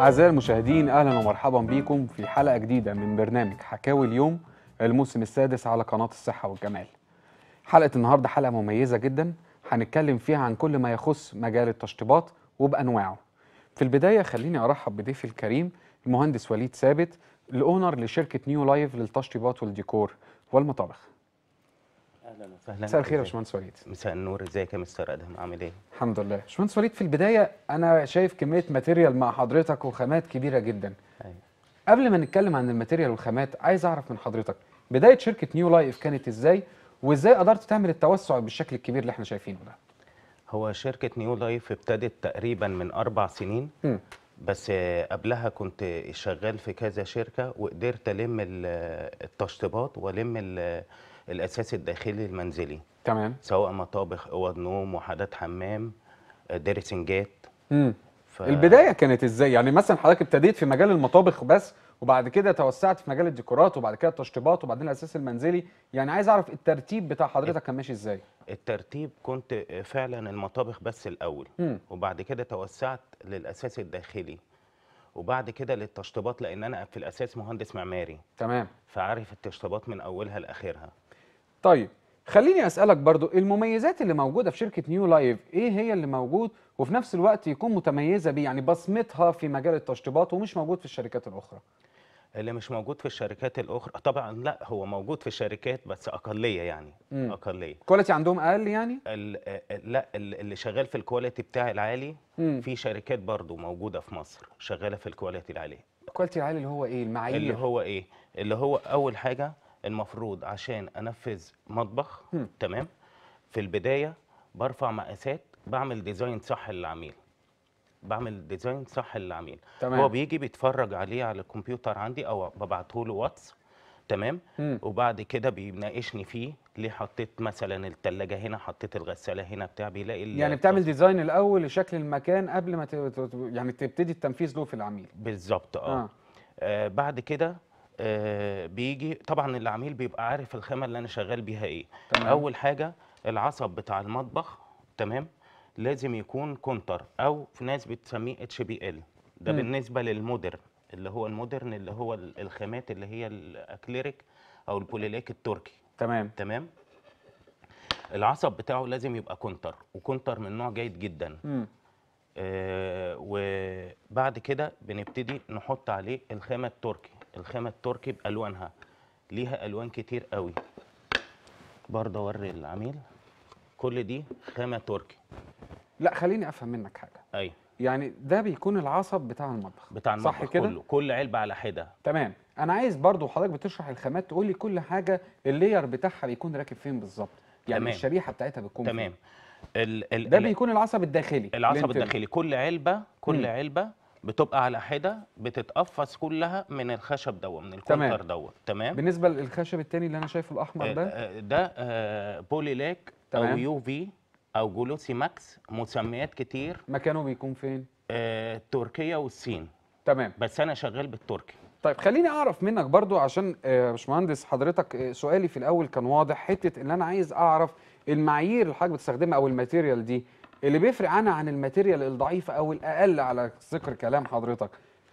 أعزائي المشاهدين أهلا ومرحبا بكم في حلقة جديدة من برنامج حكاوي اليوم الموسم السادس على قناة الصحة والجمال حلقة النهاردة حلقة مميزة جدا هنتكلم فيها عن كل ما يخص مجال التشطيبات وبأنواعه في البداية خليني أرحب بضيفي الكريم المهندس وليد ثابت الأونر لشركة نيو لايف للتشطيبات والديكور والمطابخ اهلا وسهلا مساء الخير يا باشمهندس وليد مساء النور ازيك يا مستر ادهم عامل ايه؟ الحمد لله باشمهندس وليد في البدايه انا شايف كميه ماتيريال مع حضرتك وخامات كبيره جدا أيوة. قبل ما نتكلم عن الماتيريال والخامات عايز اعرف من حضرتك بدايه شركه نيو لايف كانت ازاي وازاي قدرت تعمل التوسع بالشكل الكبير اللي احنا شايفينه ده هو شركه نيو لايف ابتدت تقريبا من اربع سنين م. بس قبلها كنت شغال في كذا شركه وقدرت الم التشطيبات والم الاساس الداخلي المنزلي تمام سواء مطابخ اوض نوم وحدات حمام آه، درسنجات ف... البدايه كانت ازاي يعني مثلا حضرتك ابتديت في مجال المطابخ بس وبعد كده توسعت في مجال الديكورات وبعد كده التشطيبات وبعدين الاساس المنزلي يعني عايز اعرف الترتيب بتاع حضرتك كان ماشي ازاي الترتيب كنت آه، فعلا المطابخ بس الاول م. وبعد كده توسعت للاساس الداخلي وبعد كده للتشطيبات لان انا في الاساس مهندس معماري تمام فعارف التشطيبات من اولها لاخرها طيب خليني اسالك برضو المميزات اللي موجوده في شركه نيو لايف ايه هي اللي موجود وفي نفس الوقت يكون متميزه بيه يعني بصمتها في مجال التشطيبات ومش موجود في الشركات الاخرى اللي مش موجود في الشركات الاخرى طبعا لا هو موجود في الشركات بس اقليه يعني مم. اقليه كواليتي عندهم اقل يعني الـ لا اللي شغال في الكواليتي بتاعي العالي مم. في شركات برضو موجوده في مصر شغاله في الكواليتي العالي الكواليتي العالي اللي هو ايه المعايير اللي هو ايه اللي هو اول حاجه المفروض عشان انفذ مطبخ مم. تمام في البدايه برفع مقاسات بعمل ديزاين صح للعميل بعمل ديزاين صح للعميل هو بيجي بيتفرج عليه على الكمبيوتر عندي او ببعته له واتس تمام مم. وبعد كده بيناقشني فيه ليه حطيت مثلا الثلاجه هنا حطيت الغساله هنا بتاع بيلاقي يعني بتعمل ديزاين الاول لشكل المكان قبل ما يعني تبتدي التنفيذ له في العميل بالظبط آه. آه. اه بعد كده آه بيجي طبعا العميل بيبقى عارف الخامه اللي انا شغال بيها ايه تمام. اول حاجه العصب بتاع المطبخ تمام لازم يكون كونتر او في ناس بتسميه اتش بي ال ده م. بالنسبه للمودرن اللي هو المودرن اللي هو الخامات اللي هي الاكليريك او البوليليك التركي تمام تمام العصب بتاعه لازم يبقى كونتر وكونتر من نوع جيد جدا آه وبعد كده بنبتدي نحط عليه الخامه التركي الخامه التركي بالوانها ليها الوان كتير قوي برضه اوري العميل كل دي خامه تركي لا خليني افهم منك حاجه ايوه يعني ده بيكون العصب بتاع المطبخ بتاع المطبخ صح كده كله كل علبه على حده تمام انا عايز برضو حضرتك بتشرح الخامات تقول لي كل حاجه اللير بتاعها بيكون راكب فين بالظبط يعني تمام. الشريحه بتاعتها بتكون تمام ال ال ده بيكون العصب الداخلي العصب الداخلي كل علبه كل مم. علبه بتبقى على حده بتتقفص كلها من الخشب دوت من الكونتر دوت تمام بالنسبه للخشب الثاني اللي انا شايفه الاحمر آه، ده آه، آه، ده آه بوليلاك او يو في او جلوسي ماكس مسميات كتير مكانه بيكون فين؟ آه، تركيا والصين تمام بس انا شغال بالتركي طيب خليني اعرف منك برضو عشان يا آه، باشمهندس حضرتك آه، سؤالي في الاول كان واضح حته ان انا عايز اعرف المعايير اللي حضرتك بتستخدمها او الماتيريال دي اللي بيفرق عنها عن الماتيريال الضعيفه او الاقل على ذكر كلام حضرتك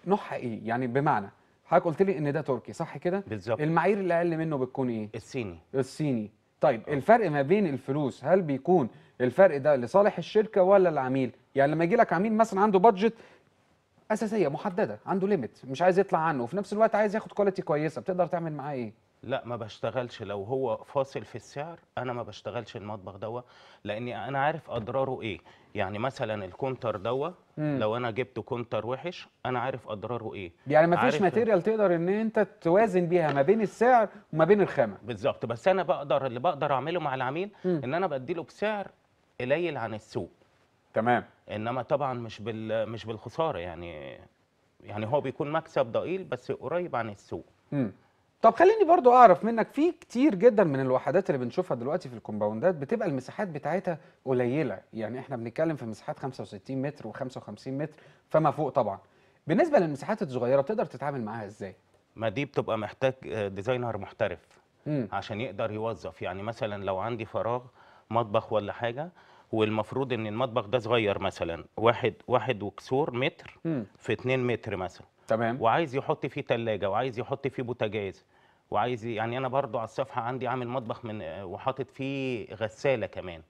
نوعها ايه يعني بمعنى حضرتك قلت لي ان ده تركي صح كده بالظبط المعايير اللي اقل منه بتكون ايه الصيني الصيني طيب الفرق ما بين الفلوس هل بيكون الفرق ده لصالح الشركه ولا العميل يعني لما يجي لك عميل مثلا عنده بادجت اساسيه محدده عنده ليميت مش عايز يطلع عنه وفي نفس الوقت عايز ياخد كواليتي كويسه بتقدر تعمل معاه ايه لا ما بشتغلش لو هو فاصل في السعر انا ما بشتغلش المطبخ دوا لاني انا عارف اضراره ايه يعني مثلا الكونتر دوا لو انا جبت كونتر وحش انا عارف اضراره ايه يعني ما فيش ماتيريال تقدر ان انت توازن بيها ما بين السعر وما بين الخامه بالظبط بس انا بقدر اللي بقدر اعمله مع العميل مم. ان انا بديله بسعر قليل عن السوق تمام انما طبعا مش بال مش بالخساره يعني يعني هو بيكون مكسب ضئيل بس قريب عن السوق امم طب خليني برضو اعرف منك في كتير جدا من الوحدات اللي بنشوفها دلوقتي في الكومباوندات بتبقى المساحات بتاعتها قليله يعني احنا بنتكلم في مساحات 65 متر و55 متر فما فوق طبعا بالنسبه للمساحات الصغيره بتقدر تتعامل معاها ازاي ما دي بتبقى محتاج آه، ديزاينر محترف مم. عشان يقدر يوظف يعني مثلا لو عندي فراغ مطبخ ولا حاجه والمفروض ان المطبخ ده صغير مثلا واحد واحد وكسور متر م. في 2 متر مثلا تمام وعايز يحط فيه ثلاجه وعايز يحط فيه بوتاجاز وعايز يعني انا برضو على الصفحه عندي عامل مطبخ من وحاطط فيه غساله كمان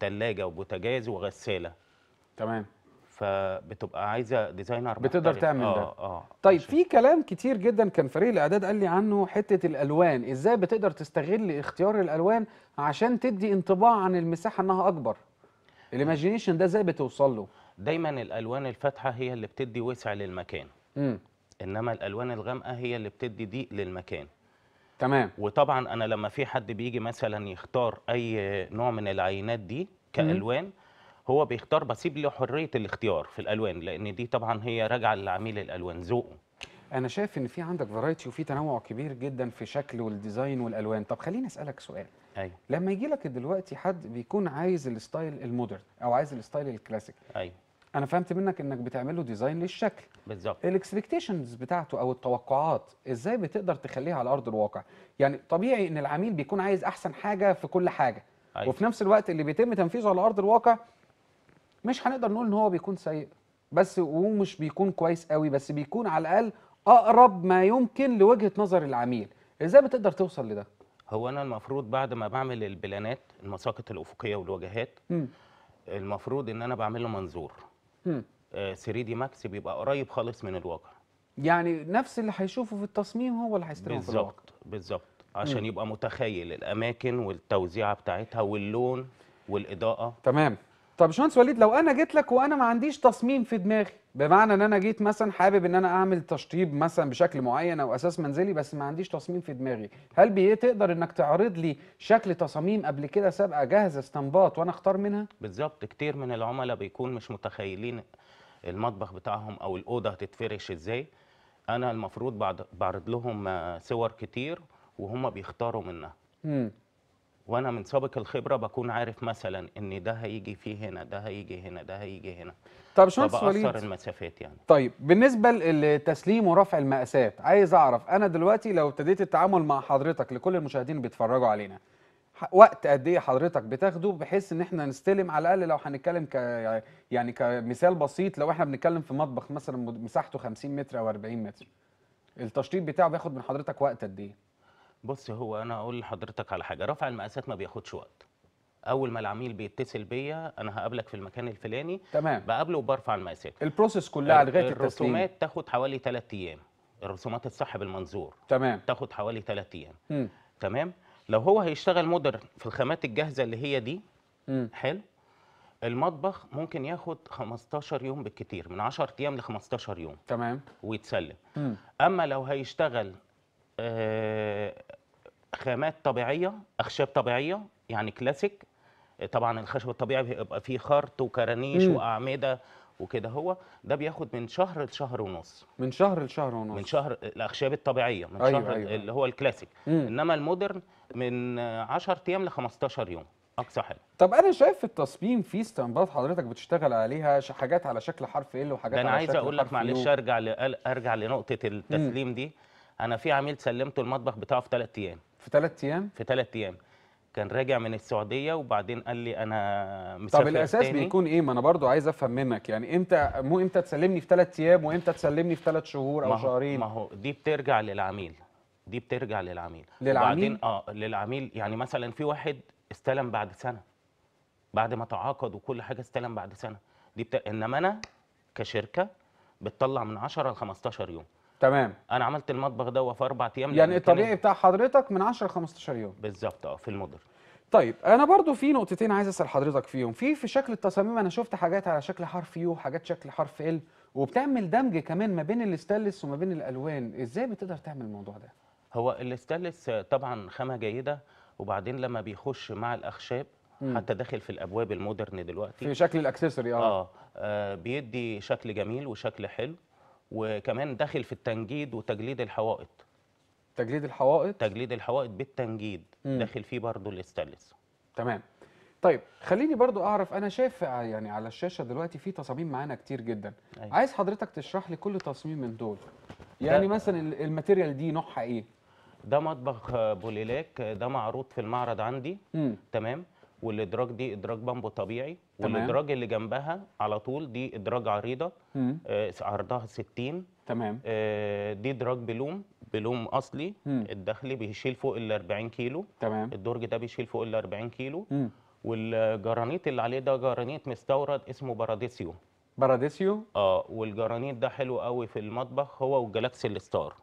ثلاجه وبوتاجاز وغساله تمام فبتبقى عايزه ديزاينر بتقدر تعمل ده آه, آه، طيب في كلام كتير جدا كان فريق الاعداد قال لي عنه حته الالوان ازاي بتقدر تستغل اختيار الالوان عشان تدي انطباع عن المساحه انها اكبر الايماجينيشن ده ازاي بتوصل له دايما الالوان الفاتحه هي اللي بتدي وسع للمكان امم انما الالوان الغامقه هي اللي بتدي ضيق للمكان تمام وطبعا انا لما في حد بيجي مثلا يختار اي نوع من العينات دي كالوان مم. هو بيختار بسيب له حريه الاختيار في الالوان لان دي طبعا هي راجعه لعميل الالوان ذوقه انا شايف ان في عندك فرايتي وفي تنوع كبير جدا في شكل والديزاين والالوان طب خليني اسالك سؤال أيوة. لما يجي لك دلوقتي حد بيكون عايز الستايل المودرن او عايز الستايل الكلاسيك ايوه انا فهمت منك انك بتعمل له ديزاين للشكل بالظبط الاكسبكتيشنز بتاعته او التوقعات ازاي بتقدر تخليها على ارض الواقع يعني طبيعي ان العميل بيكون عايز احسن حاجه في كل حاجه أيوة. وفي نفس الوقت اللي بيتم تنفيذه على ارض الواقع مش هنقدر نقول ان هو بيكون سيء بس ومش بيكون كويس قوي بس بيكون على الاقل اقرب ما يمكن لوجهه نظر العميل ازاي بتقدر توصل لده هو انا المفروض بعد ما بعمل البلانات المساقط الافقيه والواجهات م. المفروض ان انا بعمل له منظور 3 آه، دي ماكس بيبقى قريب خالص من الواقع يعني نفس اللي هيشوفه في التصميم هو اللي هيستلمه في الواقع بالظبط بالظبط عشان م. يبقى متخيل الاماكن والتوزيعه بتاعتها واللون والاضاءه تمام طب باشمهندس وليد لو انا جيت لك وانا ما عنديش تصميم في دماغي بمعنى ان انا جيت مثلا حابب ان انا اعمل تشطيب مثلا بشكل معين او اساس منزلي بس ما عنديش تصميم في دماغي هل بيه تقدر انك تعرض لي شكل تصاميم قبل كده سابقه جاهزه استنباط وانا اختار منها بالظبط كتير من العملاء بيكون مش متخيلين المطبخ بتاعهم او الاوضه هتتفرش ازاي انا المفروض بعرض لهم آه، صور كتير وهم بيختاروا منها مم. وانا من سابق الخبره بكون عارف مثلا ان ده هيجي فيه هنا ده هيجي هنا ده هيجي هنا طب باشمهندس وليد المسافات يعني طيب بالنسبه لتسليم ورفع المقاسات عايز اعرف انا دلوقتي لو ابتديت التعامل مع حضرتك لكل المشاهدين اللي بيتفرجوا علينا وقت قد ايه حضرتك بتاخده بحيث ان احنا نستلم على الاقل لو هنتكلم ك يعني كمثال بسيط لو احنا بنتكلم في مطبخ مثلا مساحته 50 متر او 40 متر التشطيب بتاعه بياخد من حضرتك وقت قد ايه بص هو انا اقول لحضرتك على حاجه رفع المقاسات ما بياخدش وقت اول ما العميل بيتصل بيا انا هقابلك في المكان الفلاني تمام بقابله وبرفع المقاسات البروسيس كلها لغايه التسليم الرسومات تاخد حوالي 3 ايام الرسومات الصح بالمنظور تمام تاخد حوالي 3 ايام م. تمام لو هو هيشتغل مودرن في الخامات الجاهزه اللي هي دي حلو المطبخ ممكن ياخد 15 يوم بالكتير من 10 ايام ل 15 يوم تمام ويتسلم م. اما لو هيشتغل آه، خامات طبيعيه اخشاب طبيعيه يعني كلاسيك طبعا الخشب الطبيعي بيبقى فيه خرط وكرانيش مم. واعمده وكده هو ده بياخد من شهر لشهر ونص من شهر لشهر ونص من شهر الاخشاب الطبيعيه من أيوة شهر أيوة. اللي هو الكلاسيك مم. انما المودرن من 10 ايام ل 15 يوم اقصى حاجه طب انا شايف في التصميم في استنباط حضرتك بتشتغل عليها حاجات على شكل حرف ال وحاجات على شكل انا عايز اقول لك معلش ارجع ارجع لنقطه التسليم مم. دي انا في عميل سلمته المطبخ بتاعه في 3 ايام في ثلاث ايام في ثلاث ايام كان راجع من السعوديه وبعدين قال لي انا مسافر طب الاساس تاني. بيكون ايه ما انا برضو عايز افهم منك يعني امتى مو امتى تسلمني في ثلاث ايام وامتى تسلمني في ثلاث شهور او شهرين ما هو دي بترجع للعميل دي بترجع للعميل للعميل اه للعميل يعني مثلا في واحد استلم بعد سنه بعد ما تعاقد وكل حاجه استلم بعد سنه دي بت... انما انا كشركه بتطلع من 10 ل 15 يوم تمام انا عملت المطبخ ده في اربع ايام يعني الطبيعي بتاع حضرتك من 10 ل 15 يوم بالظبط اه في المودرن طيب انا برضو في نقطتين عايز اسال حضرتك فيهم في في شكل التصاميم انا شفت حاجات على شكل حرف يو حاجات شكل حرف ال وبتعمل دمج كمان ما بين الاستانلس وما بين الالوان ازاي بتقدر تعمل الموضوع ده هو الاستانلس طبعا خامه جيده وبعدين لما بيخش مع الاخشاب مم. حتى داخل في الابواب المودرن دلوقتي في شكل الاكسسوري آه. اه, آه، بيدي شكل جميل وشكل حلو وكمان داخل في التنجيد وتجليد الحوائط تجليد الحوائط تجليد الحوائط بالتنجيد مم. داخل فيه برضو الاستانلس تمام طيب خليني برضو اعرف انا شايف يعني على الشاشه دلوقتي في تصاميم معانا كتير جدا أيوة. عايز حضرتك تشرح لي كل تصميم من دول يعني مثلا الماتيريال دي نوعها ايه ده مطبخ بوليلاك ده معروض في المعرض عندي مم. تمام والادراج دي ادراج بامبو طبيعي تمام. والادراج اللي جنبها على طول دي ادراج عريضه آه عرضها 60 تمام آه دي ادراج بلوم بلوم اصلي مم. الداخلي بيشيل فوق ال 40 كيلو تمام الدرج ده بيشيل فوق ال 40 كيلو مم. والجرانيت اللي عليه ده جرانيت مستورد اسمه باراديسيو باراديسيو اه والجرانيت ده حلو قوي في المطبخ هو والجلاكسي الستار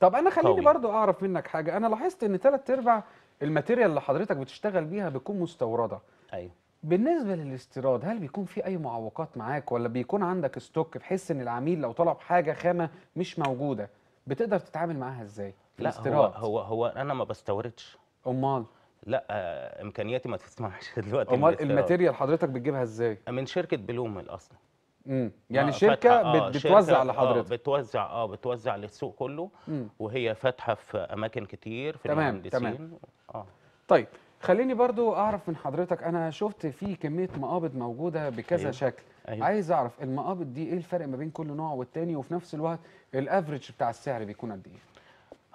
طب انا خليني قوي. برضو اعرف منك حاجه انا لاحظت ان ثلاث ارباع الماتيريال اللي حضرتك بتشتغل بيها بتكون مستورده ايوه بالنسبه للاستيراد هل بيكون في اي معوقات معاك ولا بيكون عندك ستوك بحيث ان العميل لو طلب حاجه خامه مش موجوده بتقدر تتعامل معاها ازاي لا الاستيراد. هو هو هو انا ما بستوردش امال لا امكانياتي ما تسمحش دلوقتي امال الماتيريال حضرتك بتجيبها ازاي من شركه بلوم الاصل مم. يعني آه، شركه آه بتوزع شركة آه، لحضرتك آه بتوزع اه بتوزع للسوق كله مم. وهي فاتحه في اماكن كتير في تمام المهندسين تمام. اه طيب خليني برضو اعرف من حضرتك انا شفت في كميه مقابض موجوده بكذا أيوه. شكل أيوه. عايز اعرف المقابض دي ايه الفرق ما بين كل نوع والتاني وفي نفس الوقت الافريج بتاع السعر بيكون قد ايه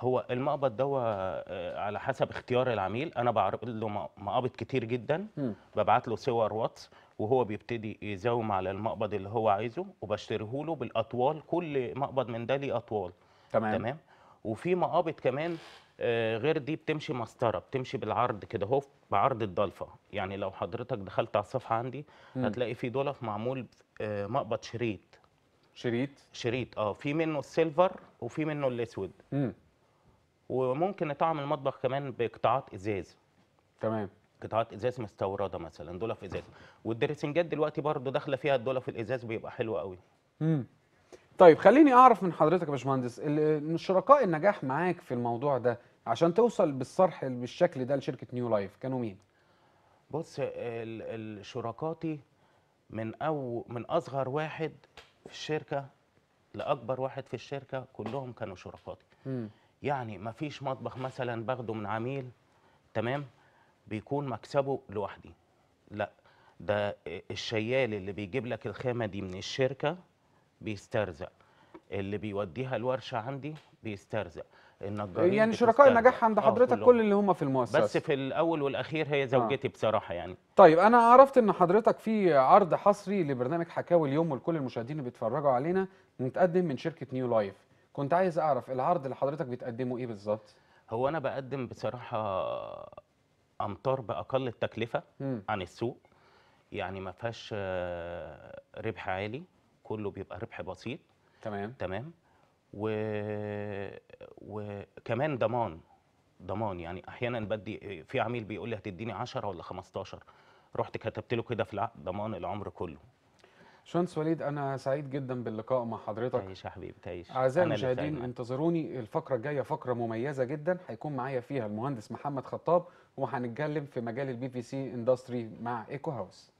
هو المقبض ده آه، على حسب اختيار العميل انا بعرض له مقابض كتير جدا ببعت له صور واتس وهو بيبتدي يزوم على المقبض اللي هو عايزه وبشتريه له بالاطوال كل مقبض من ده ليه اطوال تمام تمام وفي مقابض كمان آه، غير دي بتمشي مسطره بتمشي بالعرض كده اهو بعرض الضلفه يعني لو حضرتك دخلت على الصفحه عندي م. هتلاقي في دولف معمول آه، مقبض شريط شريط شريط اه في منه السيلفر وفي منه الاسود وممكن نطعم المطبخ كمان بقطاعات ازاز تمام قطاعات ازاز مستورده مثلا دولف ازاز والدريسنجات دلوقتي برضو داخله فيها الدولف الازاز بيبقى حلو قوي امم طيب خليني اعرف من حضرتك يا باشمهندس شركاء النجاح معاك في الموضوع ده عشان توصل بالصرح بالشكل ده لشركه نيو لايف كانوا مين بص شراكاتي من او من اصغر واحد في الشركه لاكبر واحد في الشركه كلهم كانوا شركاتي يعني ما فيش مطبخ مثلا باخده من عميل تمام بيكون مكسبه لوحدي لا ده الشيال اللي بيجيب لك الخامه دي من الشركه بيسترزق اللي بيوديها الورشه عندي بيسترزق النجارين يعني شركاء النجاح عند آه، حضرتك كل اللي هم في المؤسسه بس في الاول والاخير هي زوجتي آه. بصراحه يعني طيب انا عرفت ان حضرتك في عرض حصري لبرنامج حكاوي اليوم ولكل المشاهدين اللي بيتفرجوا علينا متقدم من شركه نيو لايف كنت عايز اعرف العرض اللي حضرتك بتقدمه ايه بالظبط هو انا بقدم بصراحه امطار باقل التكلفه مم. عن السوق يعني ما فيهاش ربح عالي كله بيبقى ربح بسيط تمام تمام و... وكمان ضمان ضمان يعني احيانا بدي في عميل بيقول لي هتديني 10 ولا 15 رحت كتبت له كده في العقد ضمان العمر كله باشمهندس وليد انا سعيد جدا باللقاء مع حضرتك تعيش يا حبيبي تعيش اعزائي المشاهدين انتظروني الفقره الجايه فقره مميزه جدا هيكون معايا فيها المهندس محمد خطاب وهنتكلم في مجال البي في سي اندستري مع ايكو هاوس